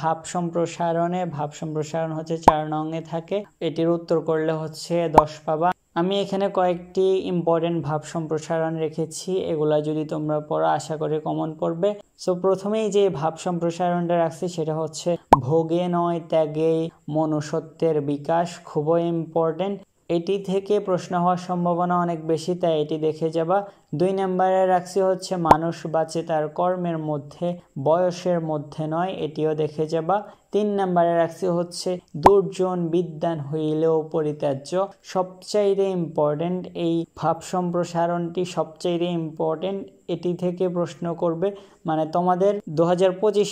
ভাব সম্প্রসারণে ভাব সম্প্রসারণ হচ্ছে চার নঙে থাকে এটির উত্তর করলে হচ্ছে দশ পাবা আমি এখানে কয়েকটি ইম্পর্টেন্ট ভাব সম্প্রসারণ রেখেছি এগুলা যদি তোমরা পড়ো আশা করে কমন পড়বে সো প্রথমেই যে ভাব সম্প্রসারণটা রাখছি সেটা হচ্ছে ভোগে নয় ত্যাগে মনুষ্যত্বের বিকাশ খুবই ইম্পর্টেন্ট এটি থেকে প্রশ্ন হওয়ার সম্ভাবনা অনেক বেশি তাই এটি দেখে যাবা দুই নম্বরে রাখছি হচ্ছে মানুষ বাঁচে তার কর্মের মধ্যে বয়সের মধ্যে নয় এটিও দেখে যাবা তিন নম্বরে রাখছি হচ্ছে দুর্জন বিদ্যান হইলেও পরিত্যাজ্য সবচাইতে ইম্পর্টেন্ট এই ভাব সম্প্রসারণটি সবচাইতে ইম্পর্টেন্ট এটি থেকে প্রশ্ন করবে মানে তোমাদের দু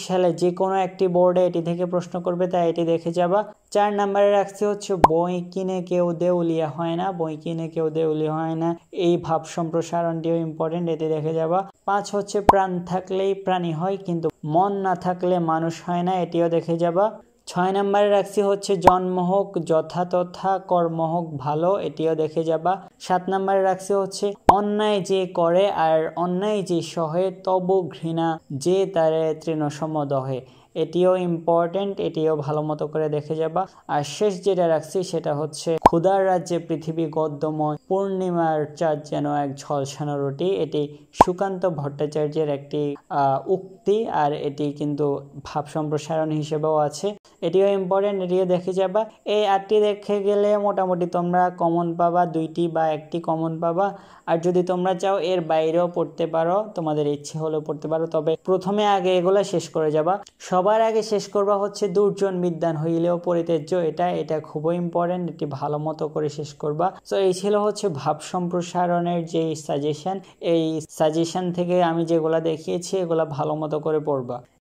সালে যে কোনো একটি বোর্ডে এটি থেকে প্রশ্ন করবে তাই এটি দেখে যাবা চার নাম্বারে রাখছি হচ্ছে বই কিনে কেউ দেউলিয়া হয় না বই কিনে কেউ দেউলিয়া হয় না এই ভাব সম্প্রসারণটিও ইম্পর্টেন্ট এটি দেখে যাবা পাঁচ হচ্ছে প্রাণ থাকলেই প্রাণী হয় কিন্তু মন না থাকলে মানুষ হয় না এটিও দেখে যাবে যাবা ছয় নম্বরে রাখছি হচ্ছে জন্ম হোক যথাতথা কর্ম হোক ভালো এটিও দেখে যাবা সাত নম্বরে রাখছি হচ্ছে অন্যায় যে করে আর অন্যায় যে সহে তব ঘৃণা যে তারে তৃণসম দহে এটিও ইম্পর্টেন্ট এটিও ভালো মতো করে দেখে যাবা আর শেষ যেটা রাখছি সেটা হচ্ছে ক্ষুদার রাজ্যে পৃথিবী গদ্যময় পূর্ণিমার চাঁদ যেন এক ঝলসানো রুটি এটি সুকান্ত ভট্টাচার্যের একটি উক্তি আর এটি কিন্তু ভাব সম্প্রসারণ হিসেবেও আছে এটিও ইম্পর্টেন্ট এটিও দেখে যাবা এই আটটি দেখে গেলে মোটামুটি তোমরা কমন পাবা দুইটি বা একটি কমন পাবা আর যদি তোমরা চাও এর বাইরেও পড়তে পারো তোমাদের ইচ্ছে হলেও পড়তে পারো তবে প্রথমে আগে এগুলো শেষ করে যাবা সব সবার আগে শেষ করবা হচ্ছে দুর্জন বিদ্যান হইলেও পরিত্যাজ্য এটা এটা খুবই ইম্পর্টেন্ট এটি ভালো মতো করে শেষ করবা তো এই ছিল হচ্ছে ভাব সম্প্রসারণের যে সাজেশন এই সাজেশন থেকে আমি যেগুলো দেখিয়েছি এগুলো ভালো মতো করে পড়বা